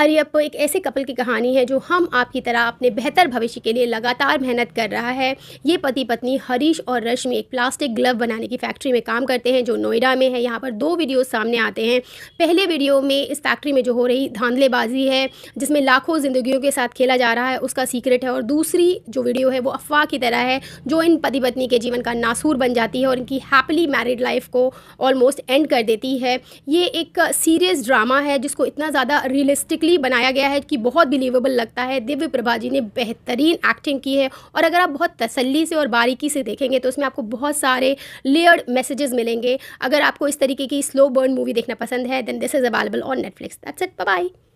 अरियप एक ऐसे कपल की कहानी है जो हम आपकी तरह अपने बेहतर भविष्य के लिए लगातार मेहनत कर रहा है ये पति पत्नी हरीश और रश्मि एक प्लास्टिक ग्लव बनाने की फैक्ट्री में काम करते हैं जो नोएडा में है यहाँ पर दो वीडियो सामने आते हैं पहले वीडियो में इस फैक्ट्री में जो हो रही धांधलेबाजी है जिसमें लाखों ज़िंदगियों के साथ खेला जा रहा है उसका सीक्रेट है और दूसरी जो वीडियो है वो अफवाह की तरह है जो इन पति पत्नी के जीवन का नासूर बन जाती है और इनकी हैप्पली मैरिड लाइफ को ऑलमोस्ट एंड कर देती है ये एक सीरियस ड्रामा है जिसको इतना ज़्यादा रियलिस्ट रियलिस्टिकली बनाया गया है कि बहुत बिलीवेबल लगता है दिव्य प्रभा जी ने बेहतरीन एक्टिंग की है और अगर आप बहुत तसल्ली से और बारीकी से देखेंगे तो उसमें आपको बहुत सारे लेयर्ड मैसेजेस मिलेंगे अगर आपको इस तरीके की स्लो बर्न मूवी देखना पसंद है then this is available on Netflix that's it bye